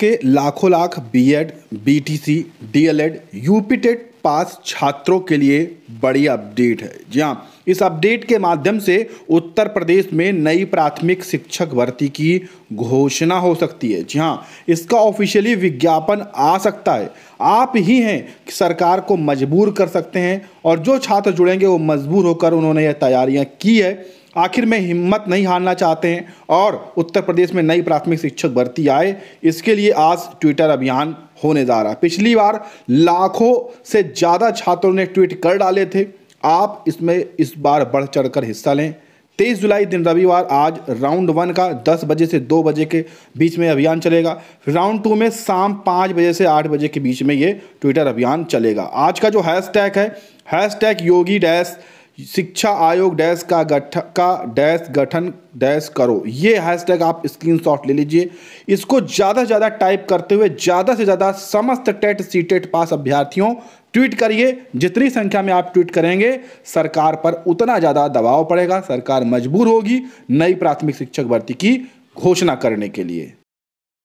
के लाखों lakh BEd, BTC, DElEd, UPTET pass छात्रों के लिए बड़ी अपडेट है जी हाँ इस अपडेट के माध्यम से उत्तर प्रदेश में नई प्राथमिक शिक्षक भर्ती की घोषणा हो सकती है जी हाँ इसका ऑफिशियली विज्ञापन आ सकता है आप ही हैं कि सरकार को मजबूर कर सकते हैं और जो छात्र जुड़ेंगे वो मजबूर होकर उन्होंने यह तैयारियां की है आखिर में हिम्मत नहीं हारना चाहते हैं और उत्तर प्रदेश में नई प्राथमिक शिक्षक भर्ती आए इसके लिए आज ट्विटर अभियान होने जा रहा है पिछली बार लाखों से ज़्यादा छात्रों ने ट्वीट कर डाले थे आप इसमें इस बार बढ़ चढ़ कर हिस्सा लें तेईस जुलाई दिन रविवार आज राउंड वन का दस बजे से दो बजे के बीच में अभियान चलेगा राउंड टू में शाम पाँच बजे से आठ बजे के बीच में ये ट्विटर अभियान चलेगा आज का जो हैश है हैश योगी डैश शिक्षा आयोग डैश का गठ का डैश गठन डैश करो ये हैशटैग आप स्क्रीनशॉट ले लीजिए इसको ज़्यादा से ज़्यादा टाइप करते हुए ज़्यादा से ज़्यादा समस्त टेट सी टेट पास अभ्यर्थियों ट्वीट करिए जितनी संख्या में आप ट्वीट करेंगे सरकार पर उतना ज़्यादा दबाव पड़ेगा सरकार मजबूर होगी नई प्राथमिक शिक्षक भर्ती की घोषणा करने के लिए